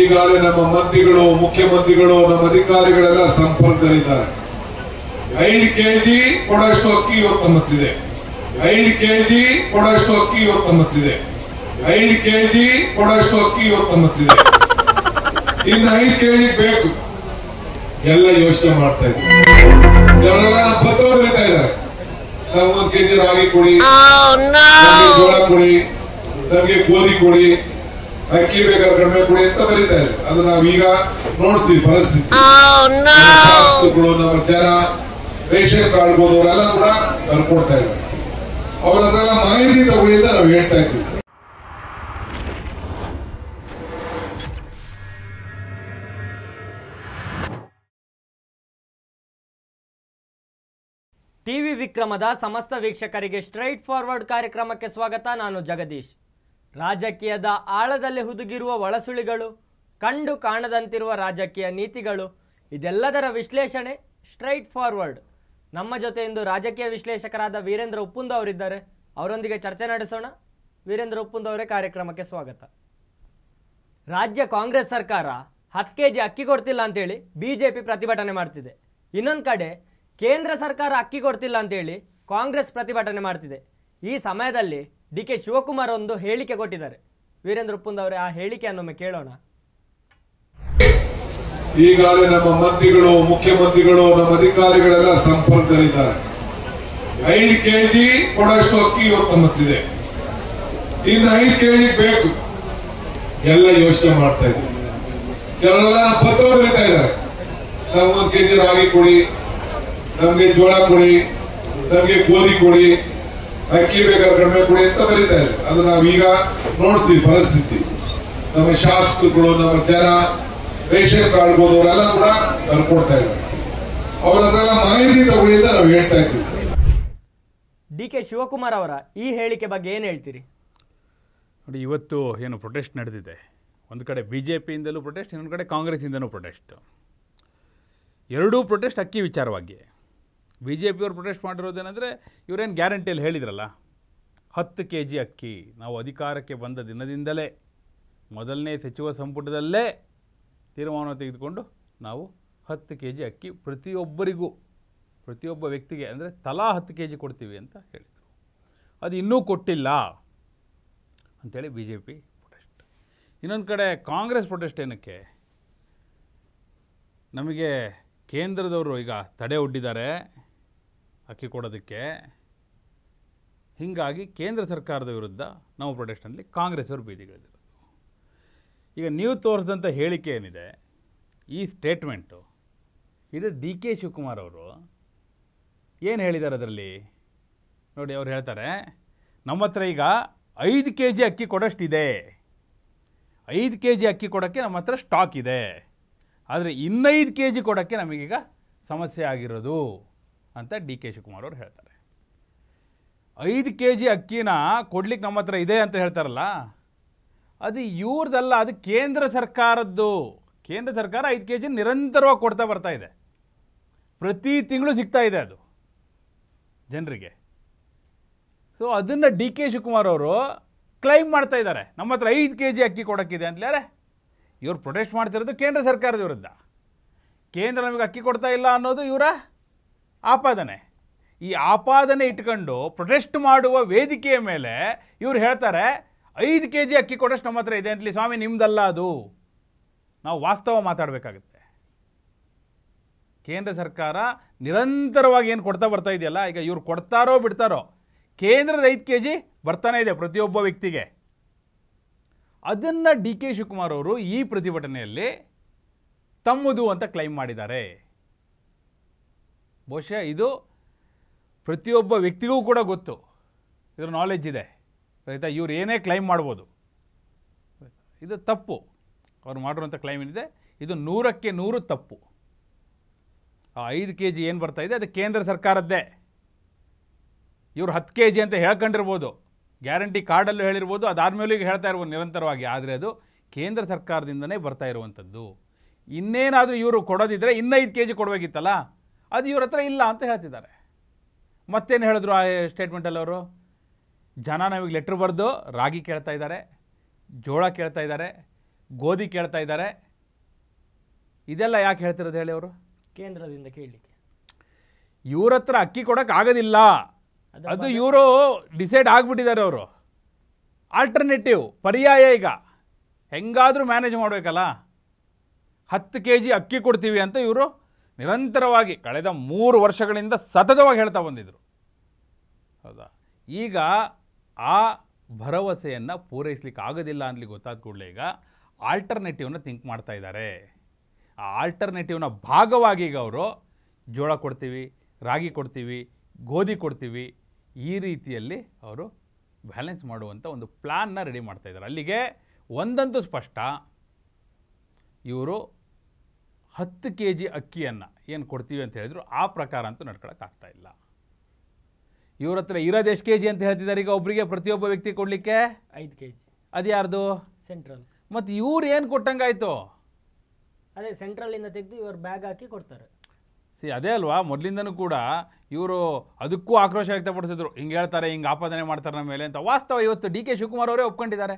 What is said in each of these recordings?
ಈಗಾಗಲೇ ನಮ್ಮ ಮಂತ್ರಿಗಳು ಮುಖ್ಯಮಂತ್ರಿಗಳು ನಮ್ಮ ಅಧಿಕಾರಿಗಳೆಲ್ಲ ಸಂಪರ್ಕದಲ್ಲಿದ್ದಾರೆ ಐದು ಕೆಜಿ ಕೊಡೋಷ್ಟು ಅಕ್ಕಿ ಇವತ್ತು ಮತ್ತಿದೆ ಐದು ಕೆಜಿ ಕೊಡೋಷ್ಟು ಅಕ್ಕಿ ಇವತ್ತು ಮತ್ತಿದೆ ಐದು ಕೆಜಿ ಕೊಡೋಷ್ಟು ಅಕ್ಕಿ ಇವತ್ತು ಮತ್ತಿದೆ ಇನ್ನು ಐದು ಕೆಜಿ ಬೇಕು ಎಲ್ಲ ಯೋಚನೆ ಮಾಡ್ತಾ ಇದ್ದಾರೆ ಪತ್ರ ಬರೀತಾ ಇದ್ದಾರೆ ಕೆ ಕೆಜಿ ರಾಗಿ ಕೊಡಿ oh, ಜೋಳ ಕೊಡಿ ನಮ್ಗೆ ಗೋಧಿ ಕೊಡಿ ಅಕ್ಕಿ ಬೇಕಾದ್ರೆ ಕಡಿಮೆ ಕೊಡಿ ಅಂತ ಬರೀತಾ ಇದೆ ಅದು ನಾವೀಗ ನೋಡ್ತೀವಿ ಪರಿಸ್ಥಿತಿ oh, ನಮ್ಮ ಜನ ರೇಷನ್ ಕಾರ್ಡ್ ಬೋದವರೆಲ್ಲ ಕೂಡ ಬರ್ಕೊಡ್ತಾ ಇದ್ದಾರೆ ಅವರನ್ನೆಲ್ಲ ಮಾಹಿತಿ ತಗೊಳ್ಳಿ ಅಂತ ನಾವು ಹೇಳ್ತಾ ಇದ್ದೀವಿ ಟಿವಿ ವಿಕ್ರಮದ ಸಮಸ್ತ ವೀಕ್ಷಕರಿಗೆ ಸ್ಟ್ರೈಟ್ ಫಾರ್ವರ್ಡ್ ಕಾರ್ಯಕ್ರಮಕ್ಕೆ ಸ್ವಾಗತ ನಾನು ಜಗದೀಶ್ ರಾಜಕೀಯದ ಆಳದಲ್ಲಿ ಹುದುಗಿರುವ ಒಳಸುಳಿಗಳು ಕಂಡು ಕಾಣದಂತಿರುವ ರಾಜಕೀಯ ನೀತಿಗಳು ಇದೆಲ್ಲದರ ವಿಶ್ಲೇಷಣೆ ಸ್ಟ್ರೈಟ್ ಫಾರ್ವರ್ಡ್ ನಮ್ಮ ಜೊತೆ ಇಂದು ರಾಜಕೀಯ ವಿಶ್ಲೇಷಕರಾದ ವೀರೇಂದ್ರ ಉಪ್ಪುಂದ ಅವರಿದ್ದಾರೆ ಅವರೊಂದಿಗೆ ಚರ್ಚೆ ನಡೆಸೋಣ ವೀರೇಂದ್ರ ಉಪ್ಪುಂದ ಅವರೇ ಕಾರ್ಯಕ್ರಮಕ್ಕೆ ಸ್ವಾಗತ ರಾಜ್ಯ ಕಾಂಗ್ರೆಸ್ ಸರ್ಕಾರ ಹತ್ತು ಕೆ ಜಿ ಅಕ್ಕಿ ಕೊಡ್ತಿಲ್ಲ ಅಂತೇಳಿ ಬಿ ಜೆ ಪಿ ಪ್ರತಿಭಟನೆ ಮಾಡ್ತಿದೆ ಇನ್ನೊಂದು ಕಡೆ ಕೇಂದ್ರ ಸರ್ಕಾರ ಅಕ್ಕಿ ಕೊಡ್ತಿಲ್ಲ ಅಂತೇಳಿ ಕಾಂಗ್ರೆಸ್ ಪ್ರತಿಭಟನೆ ಮಾಡ್ತಿದೆ ಈ ಸಮಯದಲ್ಲಿ ಡಿ ಕೆ ಶಿವಕುಮಾರ್ ಒಂದು ಹೇಳಿಕೆ ಕೊಟ್ಟಿದ್ದಾರೆ ವೀರೇಂದ್ರ ಉಪ್ಪುಂದ್ ಅವರೇ ಆ ಹೇಳಿಕೆಯನ್ನೊಮ್ಮೆ ಕೇಳೋಣ ಈಗಾಗಲೇ ನಮ್ಮ ಮಂತ್ರಿಗಳು ಮುಖ್ಯಮಂತ್ರಿಗಳು ನಮ್ಮ ಅಧಿಕಾರಿಗಳೆಲ್ಲ ಸಂಪರ್ಕದಲ್ಲಿದ್ದಾರೆ ಐದು ಕೆಜಿ ಕೊಡೋಷ್ಟು ಅಕ್ಕಿ ಇವತ್ತು ಮತ್ತಿದೆ ಇನ್ನು ಐದು ಕೆಜಿ ಬೇಕು ಎಲ್ಲ ಯೋಚನೆ ಮಾಡ್ತಾ ಇದ್ದೀವಿ ಕೆಲವರೆಲ್ಲ ಪತ್ರ ಬರೀತಾ ಇದ್ದಾರೆ ನಮ್ಗೊಂದು ಕೆಜಿ ರಾಗಿ ಕೊಡಿ ನಮ್ಗೆ ಜೋಳ ಕೊಡಿ ನಮ್ಗೆ ಗೋಧಿ ಕೊಡಿ ಅಕ್ಕಿ ಬೇಕಾದ್ರೆ ಕಡಿಮೆ ಕೊಡಿ ಅಂತ ಬರೀತಾ ಇದೆ ಅದು ನಾವೀಗ ನೋಡ್ತೀವಿ ಪರಿಸ್ಥಿತಿ ನಮ್ಮ ಶಾಸಕರುಗಳು ನಮ್ಮ ಜನ ರೇಷನ್ ಕಾರ್ಡ್ ಹೋದವರೆಲ್ಲ ಕೂಡ ಬರ್ಕೊಡ್ತಾ ಇದ್ದಾರೆ ಅವರನ್ನೆಲ್ಲ ಮಾಹಿತಿ ತಗೊಳ್ಳಿ ಅಂತ ನಾವು ಹೇಳ್ತಾ ಇದ್ದೀವಿ ಡಿ ಕೆ ಶಿವಕುಮಾರ್ ಅವರ ಈ ಹೇಳಿಕೆ ಬಗ್ಗೆ ಏನು ಹೇಳ್ತೀರಿ ನೋಡಿ ಇವತ್ತು ಏನು ಪ್ರೊಟೆಸ್ಟ್ ನಡೆದಿದೆ ಒಂದು ಕಡೆ ಬಿ ಜೆ ಪಿಯಿಂದಲೂ ಪ್ರೊಟೆಸ್ಟ್ ಇನ್ನೊಂದು ಕಡೆ ಕಾಂಗ್ರೆಸ್ಸಿಂದಲೂ ಪ್ರೊಟೆಸ್ಟ್ ಎರಡೂ ಪ್ರೊಟೆಸ್ಟ್ ಅಕ್ಕಿ ವಿಚಾರವಾಗಿ ಬಿ ಜೆ ಪಿಯವರು ಪ್ರೊಟೆಸ್ಟ್ ಮಾಡಿರೋದೇನೆಂದರೆ ಇವರೇನು ಗ್ಯಾರಂಟಿಯಲ್ಲಿ ಹೇಳಿದ್ರಲ್ಲ ಹತ್ತು ಕೆ ಜಿ ಅಕ್ಕಿ ನಾವು ಅಧಿಕಾರಕ್ಕೆ ಬಂದ ದಿನದಿಂದಲೇ ಮೊದಲನೇ ಸಚಿವ ಸಂಪುಟದಲ್ಲೇ ತೀರ್ಮಾನ ತೆಗೆದುಕೊಂಡು ನಾವು ಹತ್ತು ಕೆ ಜಿ ಅಕ್ಕಿ ಪ್ರತಿಯೊಬ್ಬರಿಗೂ ಪ್ರತಿಯೊಬ್ಬ ವ್ಯಕ್ತಿಗೆ ಅಂದರೆ ತಲಾ ಹತ್ತು ಕೆ ಜಿ ಕೊಡ್ತೀವಿ ಅಂತ ಹೇಳಿದರು ಅದು ಇನ್ನೂ ಕೊಟ್ಟಿಲ್ಲ ಅಂಥೇಳಿ ಬಿ ಜೆ ಪಿ ಪ್ರೊಟೆಸ್ಟ್ ಇನ್ನೊಂದು ಕಡೆ ಕಾಂಗ್ರೆಸ್ ಪ್ರೊಟೆಸ್ಟ್ ಏನಕ್ಕೆ ನಮಗೆ ಕೇಂದ್ರದವರು ಈಗ ತಡೆ ಒಡ್ಡಿದ್ದಾರೆ ಅಕ್ಕಿ ಕೊಡೋದಕ್ಕೆ ಹೀಗಾಗಿ ಕೇಂದ್ರ ಸರ್ಕಾರದ ವಿರುದ್ಧ ನಮ್ಮ ಪ್ರೊಟೆಸ್ಟ್ನಲ್ಲಿ ಕಾಂಗ್ರೆಸ್ಸವರು ಬೀದಿಗಿಳಿದಿರೋದು ಈಗ ನೀವು ತೋರಿಸಿದಂಥ ಹೇಳಿಕೆ ಏನಿದೆ ಈ ಸ್ಟೇಟ್ಮೆಂಟು ಇದು ಡಿ ಕೆ ಶಿವಕುಮಾರ್ ಅವರು ಏನು ಹೇಳಿದ್ದಾರೆ ಅದರಲ್ಲಿ ನೋಡಿ ಅವ್ರು ಹೇಳ್ತಾರೆ ನಮ್ಮ ಹತ್ರ ಈಗ ಐದು ಕೆ ಜಿ ಅಕ್ಕಿ ಕೊಡೋಷ್ಟಿದೆ ಐದು ಕೆ ಜಿ ಅಕ್ಕಿ ಕೊಡೋಕ್ಕೆ ನಮ್ಮ ಹತ್ರ ಸ್ಟಾಕ್ ಇದೆ ಆದರೆ ಇನ್ನೈದು ಕೆ ಜಿ ಕೊಡೋಕ್ಕೆ ನಮಗೀಗ ಸಮಸ್ಯೆ ಆಗಿರೋದು ಅಂತ ಡಿ ಕೆ ಶಿವಕುಮಾರ್ ಅವರು ಹೇಳ್ತಾರೆ ಐದು ಕೆ ಜಿ ಅಕ್ಕಿನ ಕೊಡ್ಲಿಕ್ಕೆ ನಮ್ಮ ಹತ್ರ ಇದೆ ಅಂತ ಹೇಳ್ತಾರಲ್ಲ ಅದು ಇವ್ರದ್ದಲ್ಲ ಅದು ಕೇಂದ್ರ ಸರ್ಕಾರದ್ದು ಕೇಂದ್ರ ಸರ್ಕಾರ ಐದು ಕೆ ಜಿ ನಿರಂತರವಾಗಿ ಕೊಡ್ತಾ ಬರ್ತಾ ಇದೆ ಪ್ರತಿ ತಿಂಗಳು ಸಿಗ್ತಾ ಇದೆ ಅದು ಜನರಿಗೆ ಸೊ ಅದನ್ನು ಡಿ ಕೆ ಶಿವಕುಮಾರ್ ಅವರು ಕ್ಲೈಮ್ ಮಾಡ್ತಾ ಇದ್ದಾರೆ ನಮ್ಮ ಹತ್ರ ಐದು ಕೆ ಜಿ ಅಕ್ಕಿ ಕೊಡೋಕ್ಕಿದೆ ಅಂತಲೇ ಇವರು ಪ್ರೊಟೆಸ್ಟ್ ಮಾಡ್ತಿರೋದು ಕೇಂದ್ರ ಸರ್ಕಾರದ ವಿರುದ್ಧ ಕೇಂದ್ರ ನಮಗೆ ಅಕ್ಕಿ ಕೊಡ್ತಾ ಇಲ್ಲ ಅನ್ನೋದು ಇವರ ಆಪಾದನೆ ಈ ಆಪಾದನೆ ಇಟ್ಕೊಂಡು ಪ್ರೊಟೆಸ್ಟ್ ಮಾಡುವ ವೇದಿಕೆಯ ಮೇಲೆ ಇವ್ರು ಹೇಳ್ತಾರೆ ಐದು ಕೆ ಜಿ ಅಕ್ಕಿ ಕೊಡೋಷ್ಟು ನಮ್ಮ ಹತ್ರ ಇದೆ ಅಂತಲಿ ಸ್ವಾಮಿ ನಿಮ್ಮದಲ್ಲ ಅದು ನಾವು ವಾಸ್ತವ ಮಾತಾಡಬೇಕಾಗುತ್ತೆ ಕೇಂದ್ರ ಸರ್ಕಾರ ನಿರಂತರವಾಗಿ ಏನು ಕೊಡ್ತಾ ಬರ್ತಾ ಇದೆಯಲ್ಲ ಈಗ ಇವ್ರು ಕೊಡ್ತಾರೋ ಬಿಡ್ತಾರೋ ಕೇಂದ್ರದ ಐದು ಕೆ ಜಿ ಬರ್ತಾನೆ ಇದೆ ಪ್ರತಿಯೊಬ್ಬ ವ್ಯಕ್ತಿಗೆ ಅದನ್ನು ಡಿ ಕೆ ಶಿವಕುಮಾರ್ ಅವರು ಈ ಪ್ರತಿಭಟನೆಯಲ್ಲಿ ತಮ್ಮದು ಅಂತ ಕ್ಲೈಮ್ ಮಾಡಿದ್ದಾರೆ ಬಹುಶಃ ಇದು ಪ್ರತಿಯೊಬ್ಬ ವ್ಯಕ್ತಿಗೂ ಕೂಡ ಗೊತ್ತು ಇದರ ನಾಲೆಜ್ ಇದೆ ಆಯಿತಾ ಇವ್ರು ಏನೇ ಕ್ಲೈಮ್ ಮಾಡ್ಬೋದು ಇದು ತಪ್ಪು ಅವ್ರು ಮಾಡಿರುವಂಥ ಕ್ಲೈಮ್ ಏನಿದೆ ಇದು ನೂರಕ್ಕೆ ನೂರು ತಪ್ಪು ಆ ಐದು ಕೆ ಜಿ ಏನು ಇದೆ ಅದು ಕೇಂದ್ರ ಸರ್ಕಾರದ್ದೇ ಇವರು ಹತ್ತು ಕೆ ಜಿ ಅಂತ ಹೇಳ್ಕೊಂಡಿರ್ಬೋದು ಗ್ಯಾರಂಟಿ ಕಾರ್ಡಲ್ಲೂ ಹೇಳಿರ್ಬೋದು ಅದಾದಮೇಲೂ ಈಗ ಹೇಳ್ತಾ ಇರ್ಬೋದು ನಿರಂತರವಾಗಿ ಆದರೆ ಅದು ಕೇಂದ್ರ ಸರ್ಕಾರದಿಂದಲೇ ಬರ್ತಾ ಇರುವಂಥದ್ದು ಇನ್ನೇನಾದರೂ ಇವರು ಕೊಡೋದಿದ್ದರೆ ಐದು ಕೆ ಜಿ ಕೊಡಬೇಕಿತ್ತಲ್ಲ ಅದು ಇವ್ರ ಹತ್ರ ಇಲ್ಲ ಅಂತ ಹೇಳ್ತಿದ್ದಾರೆ ಮತ್ತೇನು ಹೇಳಿದ್ರು ಆ ಸ್ಟೇಟ್ಮೆಂಟಲ್ಲಿ ಅವರು ಜನ ನಮಗೆ ಲೆಟ್ರ್ ಬರೆದು ರಾಗಿ ಕೇಳ್ತಾ ಇದ್ದಾರೆ ಜೋಳ ಕೇಳ್ತಾ ಇದ್ದಾರೆ ಗೋಧಿ ಕೇಳ್ತಾ ಇದ್ದಾರೆ ಇದೆಲ್ಲ ಯಾಕೆ ಹೇಳ್ತಿರೋದು ಹೇಳಿ ಅವರು ಕೇಂದ್ರದಿಂದ ಕೇಳಲಿಕ್ಕೆ ಇವ್ರ ಹತ್ರ ಅಕ್ಕಿ ಕೊಡೋಕೆ ಆಗೋದಿಲ್ಲ ಅದು ಇವರು ಡಿಸೈಡ್ ಆಗಿಬಿಟ್ಟಿದ್ದಾರೆ ಅವರು ಆಲ್ಟರ್ನೇಟಿವ್ ಪರ್ಯಾಯ ಈಗ ಹೆಂಗಾದರೂ ಮ್ಯಾನೇಜ್ ಮಾಡಬೇಕಲ್ಲ ಹತ್ತು ಕೆ ಜಿ ಅಕ್ಕಿ ಕೊಡ್ತೀವಿ ಅಂತ ಇವರು ನಿರಂತರವಾಗಿ ಕಳೆದ ಮೂರು ವರ್ಷಗಳಿಂದ ಸತತವಾಗಿ ಹೇಳ್ತಾ ಬಂದಿದ್ದರು ಹೌದಾ ಈಗ ಆ ಭರವಸೆಯನ್ನು ಪೂರೈಸಲಿಕ್ಕೆ ಆಗೋದಿಲ್ಲ ಅನ್ಲಿ ಗೊತ್ತಾದ ಕೂಡಲೇ ಈಗ ಆಲ್ಟರ್ನೇಟಿವ್ನ ಥಿಂಕ್ ಮಾಡ್ತಾ ಇದ್ದಾರೆ ಆ ಆಲ್ಟರ್ನೇಟಿವ್ನ ಭಾಗವಾಗಿ ಈಗ ಅವರು ಜೋಳ ಕೊಡ್ತೀವಿ ರಾಗಿ ಕೊಡ್ತೀವಿ ಗೋಧಿ ಕೊಡ್ತೀವಿ ಈ ರೀತಿಯಲ್ಲಿ ಅವರು ಬ್ಯಾಲೆನ್ಸ್ ಮಾಡುವಂಥ ಒಂದು ಪ್ಲ್ಯಾನ್ನ ರೆಡಿ ಮಾಡ್ತಾಯಿದ್ದಾರೆ ಅಲ್ಲಿಗೆ ಒಂದಂತೂ ಸ್ಪಷ್ಟ ಇವರು ಹತ್ತು ಕೆ ಜಿ ಅಕ್ಕಿಯನ್ನು ಏನು ಕೊಡ್ತೀವಿ ಅಂತ ಹೇಳಿದ್ರು ಆ ಪ್ರಕಾರ ಅಂತೂ ನಡ್ಕೊಳಕ್ಕಾಗ್ತಾ ಇಲ್ಲ ಇವ್ರ ಹತ್ರ ಇರೋದು ಎಷ್ಟು ಕೆ ಜಿ ಅಂತ ಹೇಳ್ತಿದ್ದಾರೆ ಈಗ ಒಬ್ಬರಿಗೆ ಪ್ರತಿಯೊಬ್ಬ ವ್ಯಕ್ತಿ ಕೊಡಲಿಕ್ಕೆ ಐದು ಕೆ ಜಿ ಅದು ಯಾರ್ದು ಸೆಂಟ್ರಲ್ ಮತ್ತು ಇವ್ರು ಏನು ಕೊಟ್ಟಂಗಾಯಿತು ಅದೇ ಸೆಂಟ್ರಲಿಂದ ತೆಗೆದು ಇವರು ಬ್ಯಾಗ್ ಹಾಕಿ ಕೊಡ್ತಾರೆ ಸಿ ಅದೇ ಅಲ್ವಾ ಮೊದಲಿಂದನೂ ಕೂಡ ಇವರು ಅದಕ್ಕೂ ಆಕ್ರೋಶ ವ್ಯಕ್ತಪಡಿಸಿದ್ರು ಹಿಂಗೆ ಹೇಳ್ತಾರೆ ಹಿಂಗೆ ಆಪಾದನೆ ಮಾಡ್ತಾರೆ ನಮ್ಮ ಮೇಲೆ ಅಂತ ವಾಸ್ತವ ಇವತ್ತು ಡಿ ಕೆ ಶಿವಕುಮಾರ್ ಅವರೇ ಒಪ್ಕೊಂಡಿದ್ದಾರೆ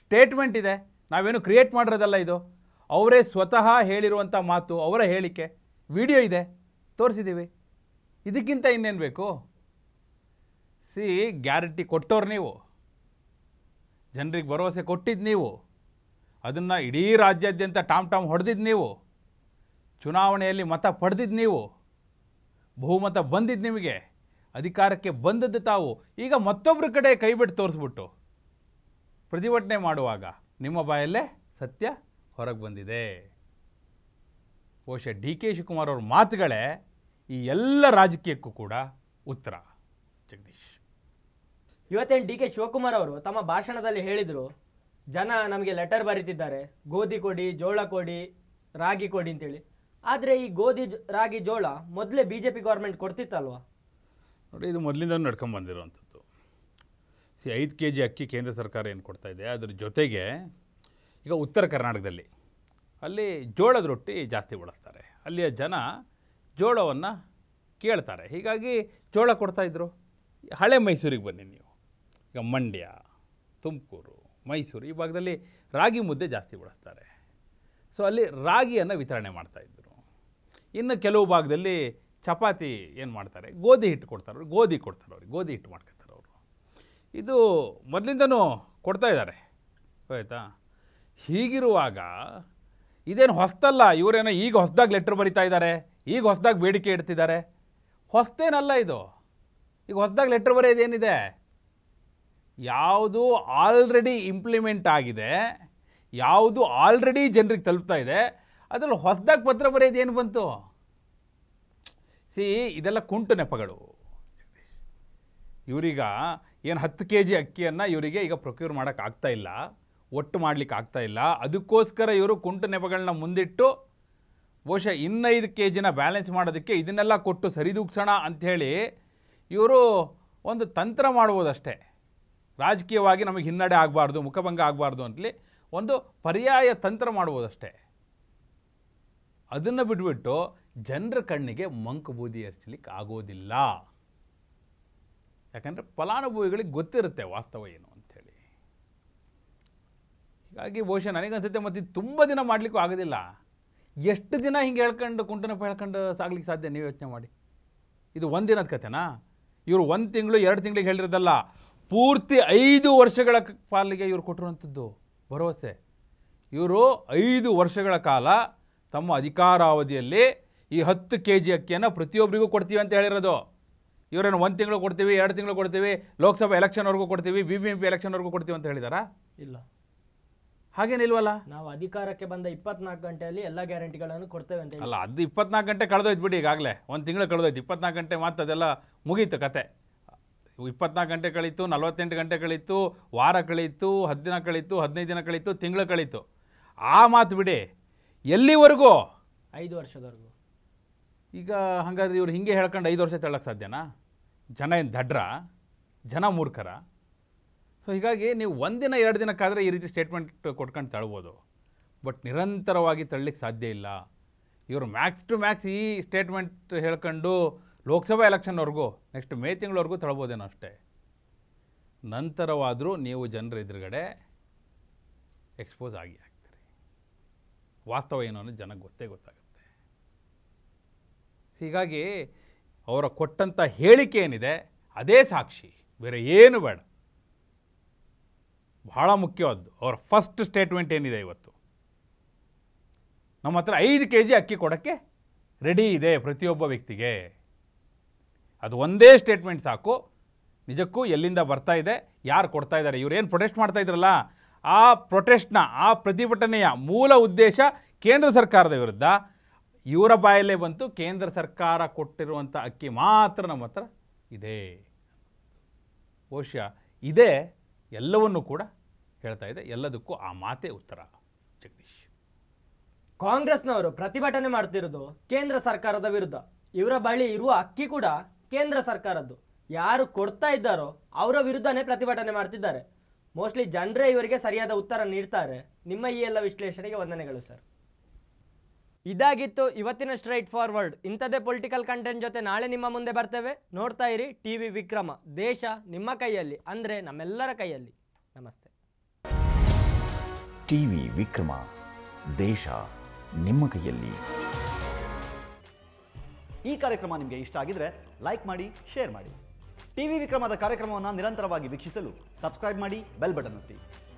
ಸ್ಟೇಟ್ಮೆಂಟ್ ಇದೆ ನಾವೇನು ಕ್ರಿಯೇಟ್ ಮಾಡಿರೋದಲ್ಲ ಇದು ಅವರೇ ಸ್ವತಃ ಹೇಳಿರುವಂಥ ಮಾತು ಅವರ ಹೇಳಿಕೆ ವಿಡಿಯೋ ಇದೆ ತೋರಿಸಿದ್ದೀವಿ ಇದಕ್ಕಿಂತ ಇನ್ನೇನು ಬೇಕು ಸಿ ಗ್ಯಾರಂಟಿ ಕೊಟ್ಟೋರು ನೀವು ಜನರಿಗೆ ಭರವಸೆ ಕೊಟ್ಟಿದ್ದು ನೀವು ಅದನ್ನು ಇಡೀ ರಾಜ್ಯಾದ್ಯಂತ ಟಾಮ್ ಟಾಮ್ ಹೊಡೆದಿದ್ದು ನೀವು ಚುನಾವಣೆಯಲ್ಲಿ ಮತ ಪಡೆದಿದ್ದು ನೀವು ಬಹುಮತ ಬಂದಿದ್ದು ನಿಮಗೆ ಅಧಿಕಾರಕ್ಕೆ ಬಂದದ್ದು ತಾವು ಈಗ ಮತ್ತೊಬ್ಬರ ಕಡೆ ಕೈಬಿಟ್ಟು ತೋರಿಸ್ಬಿಟ್ಟು ಪ್ರತಿಭಟನೆ ಮಾಡುವಾಗ ನಿಮ್ಮ ಬಾಯಲ್ಲೇ ಸತ್ಯ ಹೊರಗೆ ಬಂದಿದೆ ಬಹುಶಃ ಡಿ ಕೆ ಶಿವಕುಮಾರ್ ಅವ್ರ ಮಾತುಗಳೇ ಈ ಎಲ್ಲ ರಾಜಕೀಯಕ್ಕೂ ಕೂಡ ಉತ್ತರ ಜಗದೀಶ್ ಇವತ್ತೇನು ಡಿ ಕೆ ಶಿವಕುಮಾರ್ ಅವರು ತಮ್ಮ ಭಾಷಣದಲ್ಲಿ ಹೇಳಿದರು ಜನ ನಮಗೆ ಲೆಟರ್ ಬರೀತಿದ್ದಾರೆ ಗೋಧಿ ಕೊಡಿ ಜೋಳ ಕೊಡಿ ರಾಗಿ ಕೊಡಿ ಅಂತೇಳಿ ಆದರೆ ಈ ಗೋಧಿ ರಾಗಿ ಜೋಳ ಮೊದಲೇ ಬಿ ಜೆ ಪಿ ಗೌರ್ಮೆಂಟ್ ಕೊಡ್ತಿತ್ತಲ್ವ ನೋಡಿ ಇದು ಮೊದಲಿಂದ ನಡ್ಕೊಂಡ್ಬಂದಿರುವಂಥದ್ದು ಸಿ ಐದು ಕೆ ಜಿ ಅಕ್ಕಿ ಕೇಂದ್ರ ಸರ್ಕಾರ ಏನು ಕೊಡ್ತಾಯಿದೆ ಅದ್ರ ಜೊತೆಗೆ ಈಗ ಉತ್ತರ ಕರ್ನಾಟಕದಲ್ಲಿ ಅಲ್ಲಿ ಜೋಳದ ರೊಟ್ಟಿ ಜಾಸ್ತಿ ಬಳಸ್ತಾರೆ ಅಲ್ಲಿಯ ಜನ ಜೋಳವನ್ನು ಕೇಳ್ತಾರೆ ಹೀಗಾಗಿ ಜೋಳ ಕೊಡ್ತಾಯಿದ್ರು ಹಳೆ ಮೈಸೂರಿಗೆ ಬನ್ನಿ ನೀವು ಈಗ ಮಂಡ್ಯ ತುಮಕೂರು ಮೈಸೂರು ಈ ಭಾಗದಲ್ಲಿ ರಾಗಿ ಮುದ್ದೆ ಜಾಸ್ತಿ ಬಳಸ್ತಾರೆ ಸೊ ಅಲ್ಲಿ ರಾಗಿಯನ್ನು ವಿತರಣೆ ಮಾಡ್ತಾಯಿದ್ರು ಇನ್ನು ಕೆಲವು ಭಾಗದಲ್ಲಿ ಚಪಾತಿ ಏನು ಮಾಡ್ತಾರೆ ಗೋಧಿ ಹಿಟ್ಟು ಕೊಡ್ತಾರೆ ಅವರು ಗೋಧಿ ಕೊಡ್ತಾರೆ ಅವ್ರಿಗೆ ಗೋಧಿ ಹಿಟ್ಟು ಮಾಡ್ಕೊತಾರೆ ಅವರು ಇದು ಮೊದಲಿಂದನೂ ಕೊಡ್ತಾಯಿದ್ದಾರೆ ಆಯಿತಾ ಹೀಗಿರುವಾಗ ಇದೇನು ಹೊಸದಲ್ಲ ಇವರೇನೋ ಈಗ ಹೊಸದಾಗಿ ಲೆಟ್ರ್ ಬರಿತಾ ಇದ್ದಾರೆ ಈಗ ಹೊಸದಾಗಿ ಬೇಡಿಕೆ ಇಡ್ತಿದ್ದಾರೆ ಹೊಸದೇನಲ್ಲ ಇದು ಈಗ ಹೊಸದಾಗಿ ಲೆಟ್ರ್ ಬರೆಯೋದೇನಿದೆ ಯಾವುದು ಆಲ್ರೆಡಿ ಇಂಪ್ಲಿಮೆಂಟ್ ಆಗಿದೆ ಯಾವುದು ಆಲ್ರೆಡಿ ಜನರಿಗೆ ತಲುಪ್ತಾ ಇದೆ ಅದರಲ್ಲಿ ಹೊಸದಾಗಿ ಪತ್ರ ಬರೆಯೋದೇನು ಬಂತು ಸಿ ಇದೆಲ್ಲ ಕುಂಟು ನೆಪಗಳು ಇವರೀಗ ಏನು ಹತ್ತು ಕೆ ಜಿ ಅಕ್ಕಿಯನ್ನು ಇವರಿಗೆ ಈಗ ಪ್ರೊಕ್ಯೂರ್ ಮಾಡೋಕ್ಕಾಗ್ತಾ ಇಲ್ಲ ಒಟ್ಟು ಮಾಡಲಿಕ್ಕೆ ಆಗ್ತಾ ಇಲ್ಲ ಅದಕ್ಕೋಸ್ಕರ ಇವರು ಕುಂಟು ನೆಪಗಳನ್ನ ಮುಂದಿಟ್ಟು ಬಹುಶಃ ಇನ್ನೈದು ಕೆ ಜಿನ ಬ್ಯಾಲೆನ್ಸ್ ಮಾಡೋದಕ್ಕೆ ಇದನ್ನೆಲ್ಲ ಕೊಟ್ಟು ಸರಿದೂಗ್ಸೋಣ ಅಂಥೇಳಿ ಇವರು ಒಂದು ತಂತ್ರ ಮಾಡ್ಬೋದಷ್ಟೇ ರಾಜಕೀಯವಾಗಿ ನಮಗೆ ಹಿನ್ನಡೆ ಆಗಬಾರ್ದು ಮುಖಭಂಗ ಆಗಬಾರ್ದು ಅಂತಲಿ ಒಂದು ಪರ್ಯಾಯ ತಂತ್ರ ಮಾಡ್ಬೋದಷ್ಟೇ ಅದನ್ನು ಬಿಟ್ಬಿಟ್ಟು ಜನರ ಕಣ್ಣಿಗೆ ಮಂಕು ಬೂದಿ ಏರಿಸಲಿಕ್ಕೆ ಆಗೋದಿಲ್ಲ ಯಾಕಂದರೆ ಫಲಾನುಭವಿಗಳಿಗೆ ಗೊತ್ತಿರುತ್ತೆ ವಾಸ್ತವ ಏನು ಹೀಗಾಗಿ ಬಹುಶಃ ನನಗನ್ಸುತ್ತೆ ಮತ್ತು ಇದು ತುಂಬ ದಿನ ಮಾಡಲಿಕ್ಕೂ ಆಗೋದಿಲ್ಲ ಎಷ್ಟು ದಿನ ಹಿಂಗೆ ಹೇಳ್ಕೊಂಡು ಕುಂಟನಪ್ಪ ಹೇಳ್ಕೊಂಡು ಸಾಗ್ಲಿಕ್ಕೆ ಸಾಧ್ಯ ನೀವು ಯೋಚನೆ ಮಾಡಿ ಇದು ಒಂದು ದಿನದ ಕಥೆನಾ ಇವರು ಒಂದು ತಿಂಗಳು ಎರಡು ತಿಂಗಳಿಗೆ ಹೇಳಿರೋದಲ್ಲ ಪೂರ್ತಿ ಐದು ವರ್ಷಗಳ ಪಾಲಿಗೆ ಇವರು ಕೊಟ್ಟಿರುವಂಥದ್ದು ಭರವಸೆ ಇವರು ಐದು ವರ್ಷಗಳ ಕಾಲ ತಮ್ಮ ಅಧಿಕಾರಾವಧಿಯಲ್ಲಿ ಈ ಹತ್ತು ಕೆ ಜಿ ಅಕ್ಕಿಯನ್ನು ಪ್ರತಿಯೊಬ್ಬರಿಗೂ ಕೊಡ್ತೀವಿ ಅಂತ ಹೇಳಿರೋದು ಇವರೇನು ಒಂದು ತಿಂಗಳು ಕೊಡ್ತೀವಿ ಎರಡು ತಿಂಗಳು ಕೊಡ್ತೀವಿ ಲೋಕಸಭಾ ಎಲೆಕ್ಷನ್ವರೆಗೂ ಕೊಡ್ತೀವಿ ಬಿ ಬಿ ಎಂ ಪಿ ಎಲೆಕ್ಷನ್ವರೆಗೂ ಕೊಡ್ತೀವಿ ಅಂತ ಹೇಳಿದಾರಾ ಇಲ್ಲ ಹಾಗೇನಿಲ್ವಲ್ಲ ನಾವು ಅಧಿಕಾರಕ್ಕೆ ಬಂದ ಇಪ್ಪತ್ನಾಲ್ಕು ಗಂಟೆಯಲ್ಲಿ ಎಲ್ಲ ಗ್ಯಾರಂಟಿಗಳನ್ನು ಕೊಡ್ತೇವೆ ಅಂತ ಅಲ್ಲ ಅದು ಇಪ್ಪತ್ನಾಲ್ಕು ಗಂಟೆ ಕಳೆದೋಯ್ತು ಬಿಡಿ ಈಗಾಗಲೇ ಒಂದು ತಿಂಗಳು ಕಳೆದೋಯ್ತು ಇಪ್ಪತ್ನಾಲ್ಕು ಗಂಟೆ ಮಾತು ಅದೆಲ್ಲ ಮುಗೀತು ಕತೆ ಇಪ್ಪತ್ನಾಲ್ಕು ಗಂಟೆ ಕಳೀತು ನಲ್ವತ್ತೆಂಟು ಗಂಟೆ ಕಳೀತು ವಾರ ಕಳೀತು ಹತ್ತು ದಿನ ಕಳೀತು ಹದಿನೈದು ದಿನ ಕಳೀತು ತಿಂಗಳು ಕಳೀತು ಆ ಮಾತು ಬಿಡಿ ಎಲ್ಲಿವರೆಗೂ ಐದು ವರ್ಷದವರೆಗೂ ಈಗ ಹಾಗಾದ್ರೆ ಇವ್ರು ಹಿಂಗೆ ಹೇಳ್ಕೊಂಡು ಐದು ವರ್ಷ ತಳ್ಳಕ್ಕೆ ಸಾಧ್ಯನಾ ಜನ ಏನು ದಡ್ರ ಜನ ಮೂರ್ಖರ ಸೊ ಹೀಗಾಗಿ ನೀವು ಒಂದಿನ ಎರಡು ದಿನಕ್ಕಾದರೆ ಈ ರೀತಿ ಸ್ಟೇಟ್ಮೆಂಟ್ ಕೊಟ್ಕೊಂಡು ತಳ್ಬೋದು ಬಟ್ ನಿರಂತರವಾಗಿ ತಳ್ಳಿಕ್ಕೆ ಸಾಧ್ಯ ಇಲ್ಲ ಇವರು ಮ್ಯಾಕ್ಸ್ ಟು ಮ್ಯಾಕ್ಸ್ ಈ ಸ್ಟೇಟ್ಮೆಂಟ್ ಹೇಳ್ಕೊಂಡು ಲೋಕಸಭಾ ಎಲೆಕ್ಷನ್ವರೆಗೂ ನೆಕ್ಸ್ಟ್ ಮೇ ತಿಂಗಳವರೆಗೂ ತಳ್ಬೋದೇನೋ ಅಷ್ಟೇ ನಂತರವಾದರೂ ನೀವು ಜನರ ಎದುರುಗಡೆ ಎಕ್ಸ್ಪೋಸ್ ಆಗಿ ಆಗ್ತೀರಿ ವಾಸ್ತವ ಏನು ಅನ್ನೋದು ಜನಕ್ಕೆ ಗೊತ್ತೇ ಗೊತ್ತಾಗುತ್ತೆ ಹೀಗಾಗಿ ಅವರ ಕೊಟ್ಟಂಥ ಹೇಳಿಕೆ ಏನಿದೆ ಅದೇ ಸಾಕ್ಷಿ ಬೇರೆ ಏನು ಬೇಡ ಬಹಳ ಮುಖ್ಯವಾದ್ದು ಅವರ ಫಸ್ಟ್ ಸ್ಟೇಟ್ಮೆಂಟ್ ಏನಿದೆ ಇವತ್ತು ನಮ್ಮ ಹತ್ರ ಐದು ಕೆ ಜಿ ಅಕ್ಕಿ ಕೊಡೋಕ್ಕೆ ರೆಡಿ ಇದೆ ಪ್ರತಿಯೊಬ್ಬ ವ್ಯಕ್ತಿಗೆ ಅದು ಒಂದೇ ಸ್ಟೇಟ್ಮೆಂಟ್ ಸಾಕು ನಿಜಕ್ಕೂ ಎಲ್ಲಿಂದ ಬರ್ತಾ ಇದೆ ಯಾರು ಕೊಡ್ತಾ ಇದ್ದಾರೆ ಏನು ಪ್ರೊಟೆಸ್ಟ್ ಮಾಡ್ತಾ ಇದ್ರಲ್ಲ ಆ ಪ್ರೊಟೆಸ್ಟ್ನ ಆ ಪ್ರತಿಭಟನೆಯ ಮೂಲ ಉದ್ದೇಶ ಕೇಂದ್ರ ಸರ್ಕಾರದ ವಿರುದ್ಧ ಇವರ ಬಾಯಲ್ಲೇ ಬಂತು ಕೇಂದ್ರ ಸರ್ಕಾರ ಕೊಟ್ಟಿರುವಂಥ ಅಕ್ಕಿ ಮಾತ್ರ ನಮ್ಮ ಹತ್ರ ಇದೆ ಬಹುಶಃ ಇದೇ ಎಲ್ಲವನ್ನೂ ಕೂಡ ಹೇಳ್ತಾ ಇದೆ ಎಲ್ಲದಕ್ಕೂ ಆ ಮಾತೆ ಉತ್ತರ ಜಗದೀಶ್ ಕಾಂಗ್ರೆಸ್ನವರು ಪ್ರತಿಭಟನೆ ಮಾಡ್ತಿರೋದು ಕೇಂದ್ರ ಸರ್ಕಾರದ ವಿರುದ್ಧ ಇವರ ಬಳಿ ಇರುವ ಅಕ್ಕಿ ಕೂಡ ಕೇಂದ್ರ ಸರ್ಕಾರದ್ದು ಯಾರು ಕೊಡ್ತಾ ಇದ್ದಾರೋ ಅವರ ವಿರುದ್ಧನೇ ಪ್ರತಿಭಟನೆ ಮಾಡ್ತಿದ್ದಾರೆ ಮೋಸ್ಟ್ಲಿ ಜನರೇ ಇವರಿಗೆ ಸರಿಯಾದ ಉತ್ತರ ನೀಡ್ತಾರೆ ನಿಮ್ಮ ಈ ಎಲ್ಲ ವಿಶ್ಲೇಷಣೆಗೆ ವಂದನೆಗಳು ಸರ್ ಇದಾಗಿತ್ತು ಇವತ್ತಿನ ಸ್ಟ್ರೈಟ್ ಫಾರ್ವರ್ಡ್ ಇಂಥದ್ದೇ ಪೊಲಿಟಿಕಲ್ ಕಂಟೆಂಟ್ ಜೊತೆ ನಾಳೆ ನಿಮ್ಮ ಮುಂದೆ ಬರ್ತೇವೆ ನೋಡ್ತಾ ಇರಿ ಟಿ ವಿ ವಿಕ್ರಮ ದೇಶ ನಿಮ್ಮ ಕೈಯಲ್ಲಿ ಅಂದರೆ ನಮ್ಮೆಲ್ಲರ ಕೈಯಲ್ಲಿ ನಮಸ್ತೆ ಟಿ ವಿ ವಿಕ್ರಮ ದೇಶ ನಿಮ್ಮ ಕೈಯಲ್ಲಿ ಈ ಕಾರ್ಯಕ್ರಮ ನಿಮಗೆ ಇಷ್ಟ ಆಗಿದ್ರೆ ಲೈಕ್ ಮಾಡಿ ಶೇರ್ ಮಾಡಿ ಟಿ ವಿ ವಿಕ್ರಮದ ಕಾರ್ಯಕ್ರಮವನ್ನು ನಿರಂತರವಾಗಿ ವೀಕ್ಷಿಸಲು ಸಬ್ಸ್ಕ್ರೈಬ್ ಮಾಡಿ ಬೆಲ್ ಬಟನ್ ಒತ್ತಿ